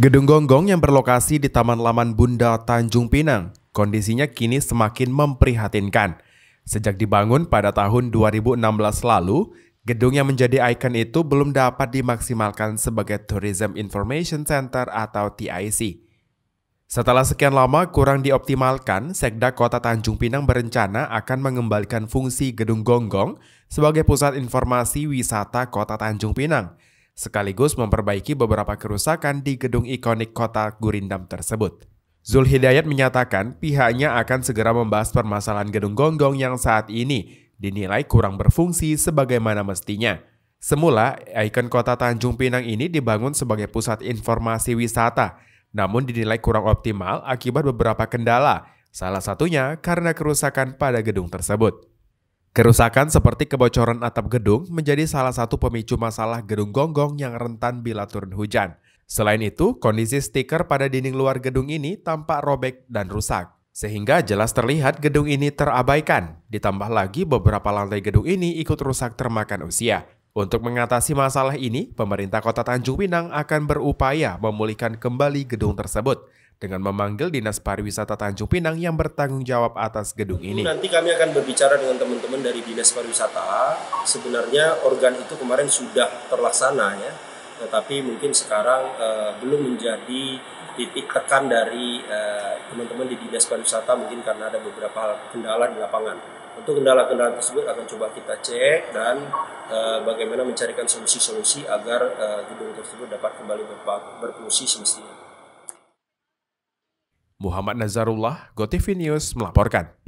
Gedung Gonggong yang berlokasi di Taman Laman Bunda Tanjung Pinang, kondisinya kini semakin memprihatinkan. Sejak dibangun pada tahun 2016 lalu, gedung yang menjadi ikon itu belum dapat dimaksimalkan sebagai Tourism Information Center atau TIC. Setelah sekian lama kurang dioptimalkan, Sekda Kota Tanjung Pinang berencana akan mengembalikan fungsi Gedung Gonggong sebagai pusat informasi wisata Kota Tanjung Pinang – sekaligus memperbaiki beberapa kerusakan di gedung ikonik kota Gurindam tersebut. Zul Hidayat menyatakan pihaknya akan segera membahas permasalahan gedung gonggong yang saat ini dinilai kurang berfungsi sebagaimana mestinya. Semula, ikon kota Tanjung Pinang ini dibangun sebagai pusat informasi wisata, namun dinilai kurang optimal akibat beberapa kendala, salah satunya karena kerusakan pada gedung tersebut. Kerusakan seperti kebocoran atap gedung menjadi salah satu pemicu masalah gedung gonggong yang rentan bila turun hujan. Selain itu, kondisi stiker pada dinding luar gedung ini tampak robek dan rusak. Sehingga jelas terlihat gedung ini terabaikan. Ditambah lagi beberapa lantai gedung ini ikut rusak termakan usia. Untuk mengatasi masalah ini, pemerintah kota Tanjung Pinang akan berupaya memulihkan kembali gedung tersebut dengan memanggil Dinas Pariwisata Tanjung Pinang yang bertanggung jawab atas gedung ini. Nanti kami akan berbicara dengan teman-teman dari Dinas Pariwisata. Sebenarnya organ itu kemarin sudah terlaksana ya, tetapi mungkin sekarang eh, belum menjadi titik tekan dari eh, teman-teman eh, di Dinas Pariwisata mungkin karena ada beberapa kendala di lapangan untuk kendala-kendala tersebut akan coba kita cek dan e, bagaimana mencarikan solusi-solusi agar e, gedung tersebut dapat kembali berfungsi semestinya. Muhammad Nazarullah, GoTV News melaporkan.